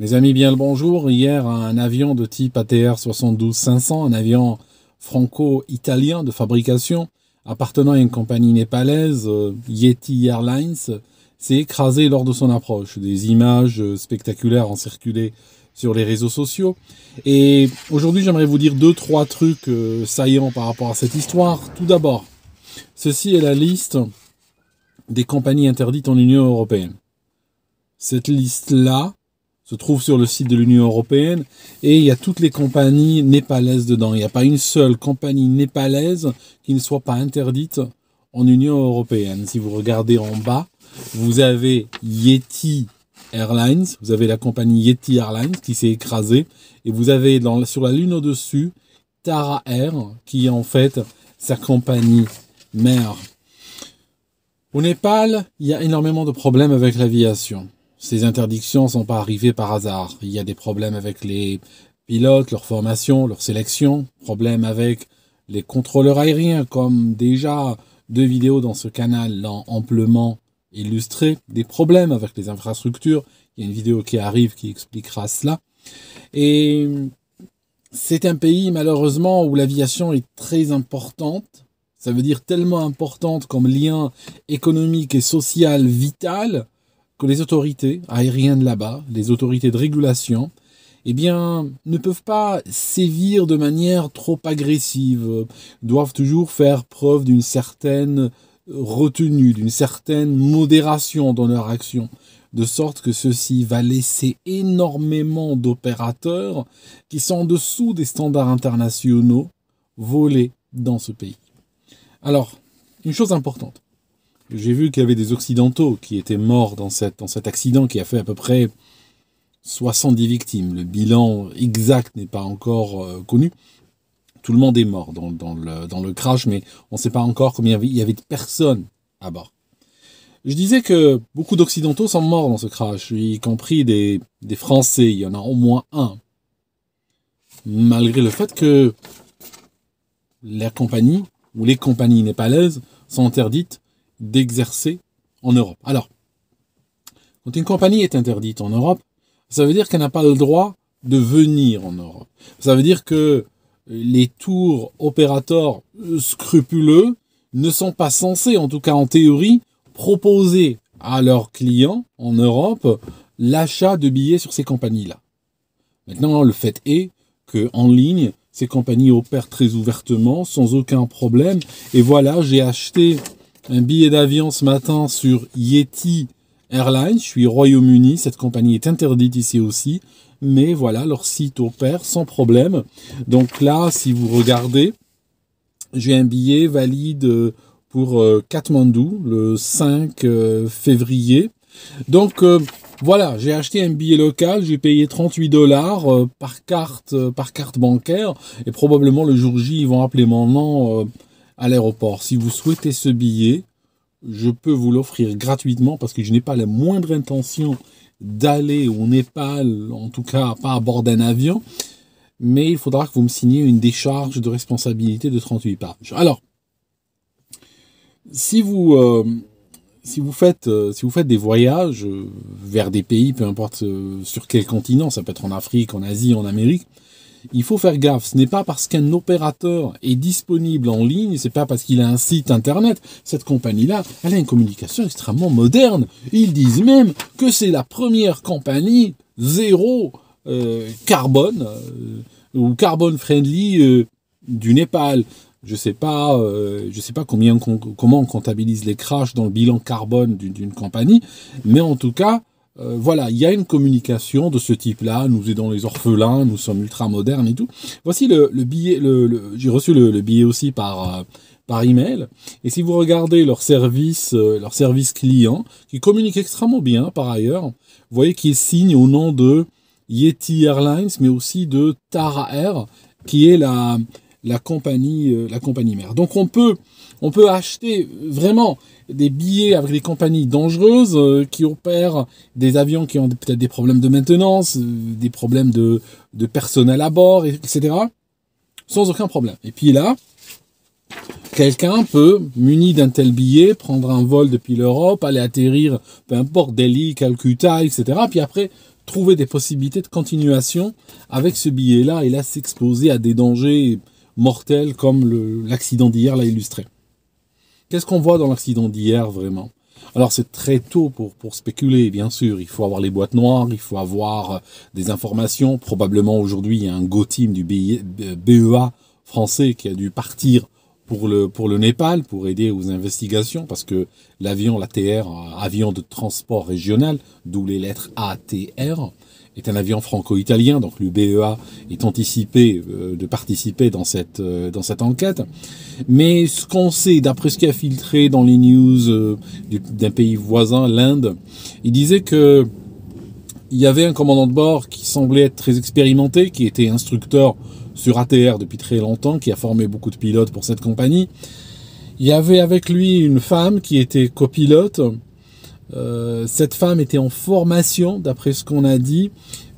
Mes amis, bien le bonjour. Hier, un avion de type ATR 72-500, un avion franco-italien de fabrication appartenant à une compagnie népalaise, euh, Yeti Airlines, s'est écrasé lors de son approche. Des images euh, spectaculaires ont circulé sur les réseaux sociaux. Et aujourd'hui, j'aimerais vous dire deux, trois trucs euh, saillants par rapport à cette histoire. Tout d'abord, ceci est la liste des compagnies interdites en Union européenne. Cette liste-là, se trouve sur le site de l'Union européenne et il y a toutes les compagnies népalaises dedans. Il n'y a pas une seule compagnie népalaise qui ne soit pas interdite en Union européenne. Si vous regardez en bas, vous avez Yeti Airlines, vous avez la compagnie Yeti Airlines qui s'est écrasée et vous avez sur la lune au-dessus Tara Air qui est en fait sa compagnie mère. Au Népal, il y a énormément de problèmes avec l'aviation. Ces interdictions ne sont pas arrivées par hasard. Il y a des problèmes avec les pilotes, leur formation, leur sélection, problèmes avec les contrôleurs aériens, comme déjà deux vidéos dans ce canal l'ont amplement illustré, des problèmes avec les infrastructures. Il y a une vidéo qui arrive qui expliquera cela. Et c'est un pays, malheureusement, où l'aviation est très importante. Ça veut dire tellement importante comme lien économique et social vital que les autorités aériennes là-bas, les autorités de régulation, eh bien, ne peuvent pas sévir de manière trop agressive, euh, doivent toujours faire preuve d'une certaine retenue, d'une certaine modération dans leur action, de sorte que ceci va laisser énormément d'opérateurs qui sont en dessous des standards internationaux voler dans ce pays. Alors, une chose importante, j'ai vu qu'il y avait des Occidentaux qui étaient morts dans, cet accident qui a fait à peu près 70 victimes. Le bilan exact n'est pas encore euh, connu. Tout le monde est mort dans, le, crash, mais on ne sait pas encore combien il y avait de personnes à bord. Je disais que beaucoup d'Occidentaux sont morts dans ce crash, y compris des, des Français. Il y en a au moins un. Malgré le fait que la compagnie ou les compagnies népalaises sont interdites d'exercer en Europe. Alors, quand une compagnie est interdite en Europe, ça veut dire qu'elle n'a pas le droit de venir en Europe. Ça veut dire que euh, les tours opérateurs euh, scrupuleux ne sont pas censés, en tout cas en théorie, proposer à leurs clients en Europe l'achat de billets sur ces compagnies-là. Maintenant, le fait est que en ligne, ces compagnies opèrent très ouvertement, sans aucun problème. Et voilà, j'ai acheté un billet d'avion ce matin sur Yeti Airlines. Je suis Royaume-Uni, cette compagnie est interdite ici aussi. Mais voilà, leur site opère sans problème. Donc là, si vous regardez, j'ai un billet valide euh, pour euh, Katmandou le 5 euh, février. Donc voilà, j'ai acheté un billet local, j'ai payé 38 dollars par carte par carte bancaire et probablement le jour J ils vont appeler mon nom à l'aéroport. Si vous souhaitez ce billet, je peux vous l'offrir gratuitement parce que je n'ai pas la moindre intention d'aller au Népal, en tout cas pas à bord d'un avion, mais il faudra que vous me signiez une décharge de responsabilité de 38 pages. Alors, si vous, euh, si vous, faites, euh, si vous faites des voyages euh, vers des pays, peu importe sur quel continent, ça peut être en Afrique, en Asie, en Amérique, il faut faire gaffe. Ce n'est pas parce qu'un opérateur est disponible en ligne, ce n'est pas parce qu'il a un site internet. Cette compagnie-là, elle a une communication extrêmement moderne. Ils disent même que c'est la première compagnie zéro euh, carbone euh, ou carbone friendly euh, du Népal. Je sais pas, je sais pas combien, comment on comptabilise les crashs dans le bilan carbone d'une compagnie, mais en tout cas, euh, voilà, il y a une communication de ce type-là. Nous aidons les orphelins, nous sommes ultra modernes et tout. Voici le, billet. J'ai reçu le, billet aussi par euh, par email. Et si vous regardez leur service, euh, leur service client, qui communique extrêmement bien par ailleurs, vous voyez qu'ils signe au nom de Yeti Airlines, mais aussi de Tara Air, qui est la la compagnie la compagnie mère. Donc on peut on peut acheter vraiment des billets avec des compagnies dangereuses euh, qui opèrent des avions qui ont peut-être des problèmes de maintenance, euh, des problèmes de, de personnel à bord, etc. Sans aucun problème. Et puis là, quelqu'un peut, muni d'un tel billet, prendre un vol depuis l'Europe, aller atterrir, peu importe, Delhi, Calcutta, etc. Puis après, trouver des possibilités de continuation avec ce billet-là et là s'exposer à des dangers mortels comme l'accident d'hier l'a illustré. Qu'est-ce qu'on voit dans l'accident d'hier vraiment alors c'est très tôt pour, pour spéculer, bien sûr. Il faut avoir les boîtes noires, il faut avoir euh, des informations. Probablement aujourd'hui, il y a un go-team du BEA e français qui a dû partir pour le, pour le Népal, pour aider aux investigations, parce que l'avion, l'ATR, avion de transport régional, d'où les lettres ATR, est un avion franco-italien, donc le BEA est anticipé euh, de participer dans cette, euh, dans cette enquête. Mais ce qu'on sait, d'après ce qui a filtré dans les news euh, d'un pays voisin, l'Inde, il disait que il y avait un commandant de bord qui semblait être très expérimenté, qui était instructeur sur ATR depuis très longtemps, qui a formé beaucoup de pilotes pour cette compagnie. Il y avait avec lui une femme qui était copilote. Euh, cette femme était en formation, d'après ce qu'on a dit.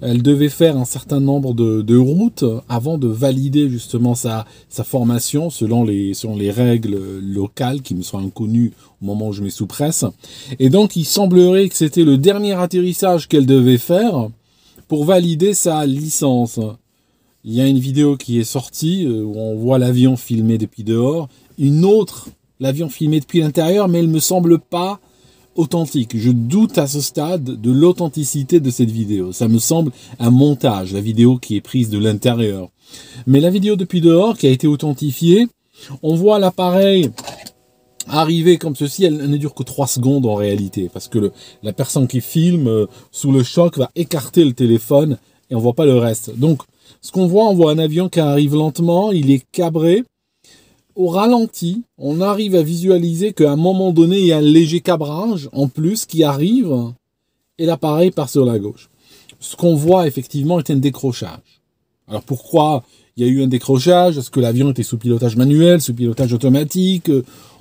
Elle devait faire un certain nombre de, routes avant de valider justement sa, formation selon les, selon les, règles locales qui me sont inconnues au moment où je mets sous presse. Et donc il semblerait que c'était le dernier atterrissage qu'elle devait faire pour valider sa licence il y a une vidéo qui est sortie euh, où on voit l'avion filmé depuis dehors, une autre, l'avion filmé depuis l'intérieur, mais elle me semble pas authentique. Je doute à ce stade de l'authenticité de cette vidéo. Ça me semble un montage, la vidéo qui est prise de l'intérieur. Mais la vidéo depuis dehors qui a été authentifiée, on voit l'appareil arriver comme ceci, elle ne dure que trois secondes en réalité, parce que la personne qui filme euh, sous le choc va écarter le téléphone et on voit pas le reste. Donc ce qu'on voit, on voit un avion qui arrive lentement, il est cabré. Au ralenti, on arrive à visualiser qu'à un moment donné, il y a un léger cabrage en plus qui arrive et l'appareil part sur la gauche. Ce qu'on voit effectivement est un décrochage. Alors pourquoi il y a eu un décrochage Est-ce que l'avion était sous pilotage manuel, sous pilotage automatique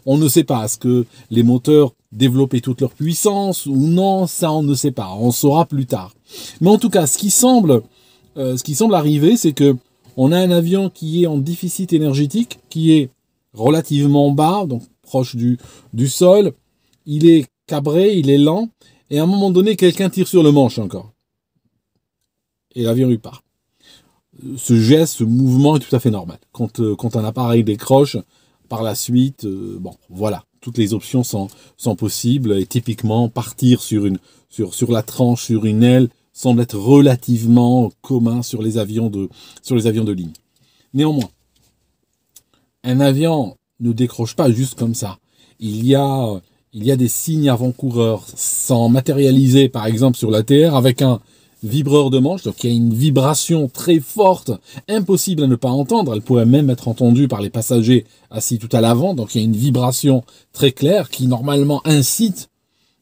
On ne sait pas. Est-ce que les moteurs développaient toute leur puissance ou non Ça, on ne sait pas. On saura plus tard. Mais en tout cas, ce qui semble euh, ce qui semble arriver, c'est que on a un avion qui est en déficit énergétique, qui est relativement bas, donc proche du, sol. Il est cabré, il est lent, et à un moment donné, quelqu'un tire sur le manche encore. Et l'avion lui part. Ce geste, ce mouvement est tout à fait normal. Quand, euh, un appareil décroche, par la suite, euh, bon, voilà, toutes les options sont, possibles. Et typiquement, partir sur la tranche, sur une aile, semble être relativement commun sur les avions de, sur les avions de ligne. Néanmoins, un avion ne décroche pas juste comme ça. Il y a, il y a des signes avant-coureurs sans matérialiser, par exemple sur la terre avec un vibreur de manche, donc il y a une vibration très forte, impossible à ne pas entendre, elle pourrait même être entendue par les passagers assis tout à l'avant, donc il y a une vibration très claire qui normalement incite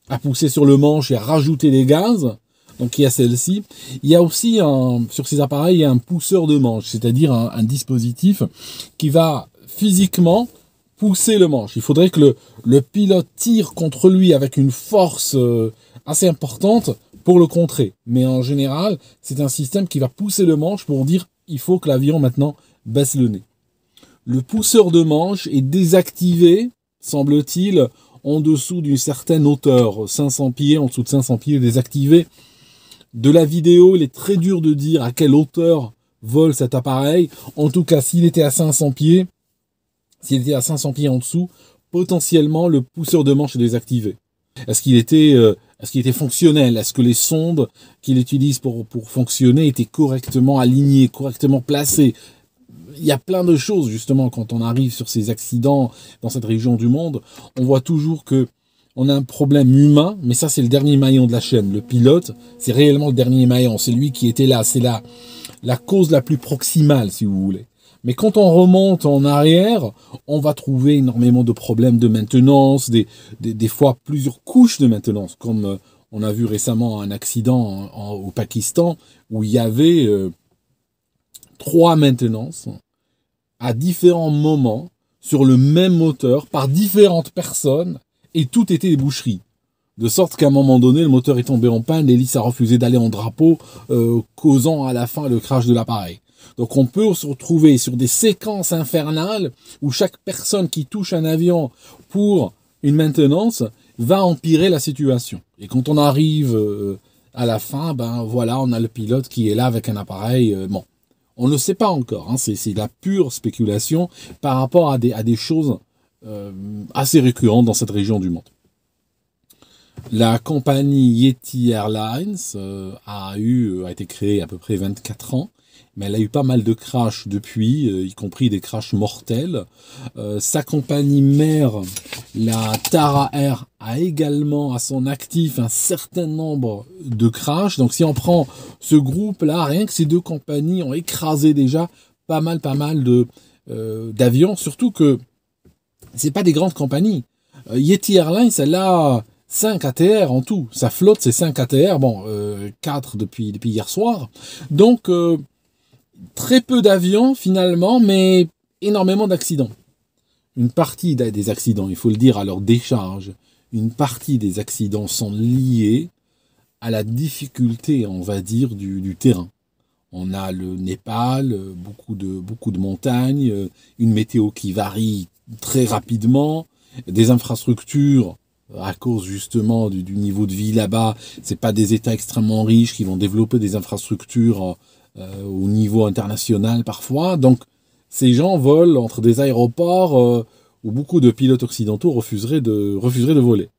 à pousser sur le manche et à rajouter des gaz, donc il y a celle-ci. Il y a aussi un, sur ces appareils un pousseur de manche, c'est-à-dire un, dispositif qui va physiquement pousser le manche. Il faudrait que le, pilote tire contre lui avec une force euh, assez importante pour le contrer. Mais en général, c'est un système qui va pousser le manche pour dire il faut que l'avion maintenant baisse le nez. Le pousseur de manche est désactivé, semble-t-il, en dessous d'une certaine hauteur, 500 pieds, en dessous de 500 pieds, désactivé de la vidéo, il est très dur de dire à quelle hauteur vole cet appareil. En tout cas, s'il était à 500 pieds, s'il était à 500 pieds en dessous, potentiellement le pousseur de manche est désactivé. Est-ce qu'il était, euh, ce qu'il était fonctionnel Est-ce que les sondes qu'il utilise pour, pour fonctionner étaient correctement alignées, correctement placées il y a plein de choses justement quand on arrive sur ces accidents dans cette région du monde. On voit toujours que on a un problème humain, mais ça c'est le dernier maillon de la chaîne. Le pilote, c'est réellement le dernier maillon, c'est lui qui était là, c'est la, la cause la plus proximale si vous voulez. Mais quand on remonte en arrière, on va trouver énormément de problèmes de maintenance, des, fois plusieurs couches de maintenance, comme euh, on a vu récemment un accident au Pakistan où il y avait euh, trois maintenances à différents moments sur le même moteur par différentes personnes et tout était des boucheries. De sorte qu'à un moment donné, le moteur est tombé en panne, l'hélice a refusé d'aller en drapeau, euh, causant à la fin le crash de l'appareil. Donc on peut se retrouver sur des séquences infernales où chaque personne qui touche un avion pour une maintenance va empirer la situation. Et quand on arrive euh, à la fin, ben voilà, on a le pilote qui est là avec un appareil. Euh, bon, on ne sait pas encore. Hein, c'est, la pure spéculation par rapport à des choses euh, assez récurrent dans cette région du monde. La compagnie Yeti Airlines euh, a, eu, euh, a été créée à peu près 24 ans, mais elle a eu pas mal de crashs depuis, y compris des crashs mortels. sa compagnie mère, la Tara Air, a également à son actif un certain nombre de crashs. Donc si on prend ce groupe-là, rien que ces deux compagnies ont écrasé déjà pas mal, pas mal de d'avions, surtout que c'est pas des grandes compagnies. Euh, Yeti Airlines, elle a 5 ATR en tout. Sa flotte, c'est 5 ATR, bon, 4 euh, depuis, depuis hier soir. Donc, euh, très peu d'avions finalement, mais énormément d'accidents. Une partie des accidents, il faut le dire à leur décharge, une partie des accidents sont liés à la difficulté, on va dire, du, terrain. On a le Népal, beaucoup de, beaucoup de montagnes, une météo qui varie très rapidement, des infrastructures à cause justement du, niveau de vie là-bas, c'est pas des États extrêmement riches qui vont développer des infrastructures euh, euh, au niveau international parfois. Donc ces gens volent entre des aéroports euh, où beaucoup de pilotes occidentaux refuseraient de, refuseraient de voler.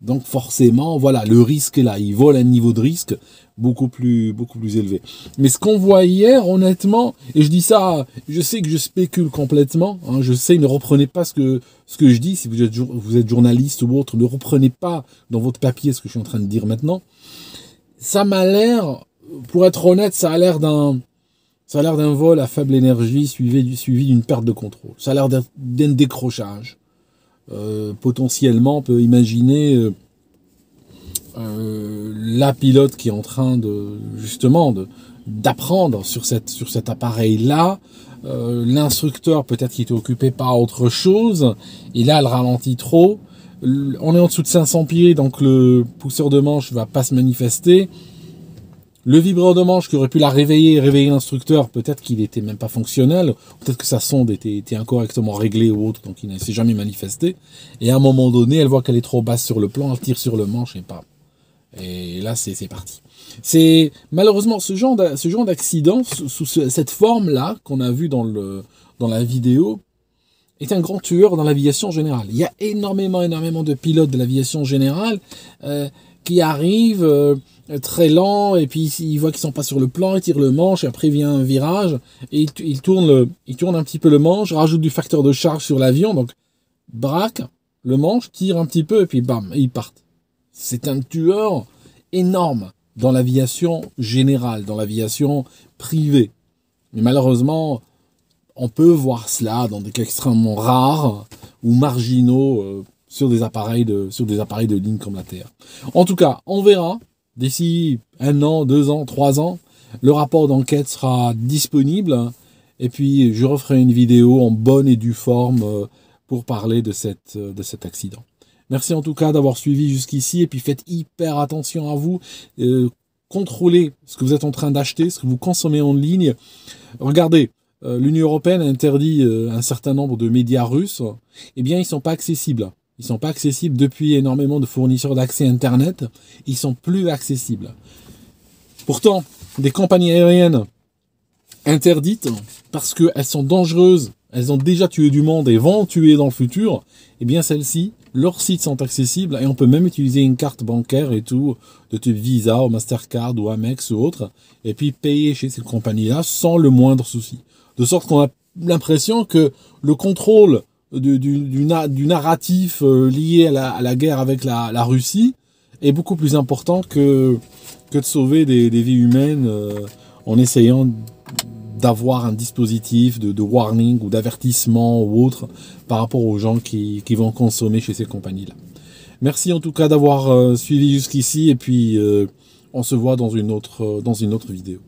Donc forcément, voilà, le risque est là. il vole un niveau de risque beaucoup plus, beaucoup plus élevé. Mais ce qu'on voit hier, honnêtement, et je dis ça, je sais que je spécule complètement. Hein, je sais, ne reprenez pas ce que ce que je dis. Si vous êtes vous êtes journaliste ou autre, ne reprenez pas dans votre papier ce que je suis en train de dire maintenant. Ça m'a l'air, pour être honnête, ça a l'air d'un ça a l'air d'un vol à faible énergie suivi d'une perte de contrôle. Ça a l'air d'un décrochage euh, potentiellement peut imaginer euh, euh, la pilote qui est en train de justement d'apprendre sur, cet appareil-là. L'instructeur peut-être qui était occupé par autre chose, et là elle ralentit trop. On est en dessous de 500 pieds, donc le pousseur de manche va pas se manifester. Le vibreur de manche qui aurait pu la réveiller, réveiller l'instructeur, peut-être qu'il n'était même pas fonctionnel, peut-être que sa sonde était, incorrectement réglée ou autre, donc il ne s'est jamais manifesté. Et à un moment donné, elle voit qu'elle est trop basse sur le plan, elle tire sur le manche et pas. Et là, c'est parti. C'est malheureusement ce genre d'accident sous, cette forme-là qu'on a vu dans, la vidéo est un grand tueur dans l'aviation générale. Il y a énormément, énormément de pilotes de l'aviation générale euh, qui arrive euh, très lent et puis il voit qu'ils sont pas sur le plan, il tire le manche et après vient un virage et il, tourne il tourne un petit peu le manche, rajoute du facteur de charge sur l'avion donc braque le manche, tire un petit peu et puis bam, ils partent. C'est un tueur énorme dans l'aviation générale, dans l'aviation privée. Mais malheureusement, on peut voir cela dans des cas extrêmement rares ou marginaux. Euh, sur des appareils de, sur des appareils de ligne comme la Terre. En tout cas, on verra d'ici un an, deux ans, trois ans. Le rapport d'enquête sera disponible. Et puis, je referai une vidéo en bonne et due forme euh, pour parler de, cette, euh, de cet accident. Merci en tout cas d'avoir suivi jusqu'ici. Et puis, faites hyper attention à vous. Euh, contrôlez ce que vous êtes en train d'acheter, ce que vous consommez en ligne. Regardez, l'Union européenne interdit un certain nombre de médias russes, eh bien, ils ne sont pas accessibles. Ils sont pas accessibles depuis énormément de fournisseurs d'accès Internet. Ils sont plus accessibles. Pourtant, des compagnies aériennes interdites parce qu'elles sont dangereuses, elles ont déjà tué du monde et vont tuer dans le futur, eh bien celles-ci, leurs sites sont accessibles et on peut même utiliser une carte bancaire et tout, de type Visa ou Mastercard ou Amex ou autre, et puis payer chez ces compagnies-là sans le moindre souci. De sorte qu'on a l'impression que le contrôle du, du, du, narratif euh, lié à la, guerre avec la, Russie est beaucoup plus important que, que de sauver des, vies humaines euh, en essayant d'avoir un dispositif de, warning ou d'avertissement ou autre par rapport aux gens qui, qui vont consommer chez ces compagnies-là. Merci en tout cas d'avoir euh, suivi jusqu'ici et puis on se voit dans une autre, dans une autre vidéo.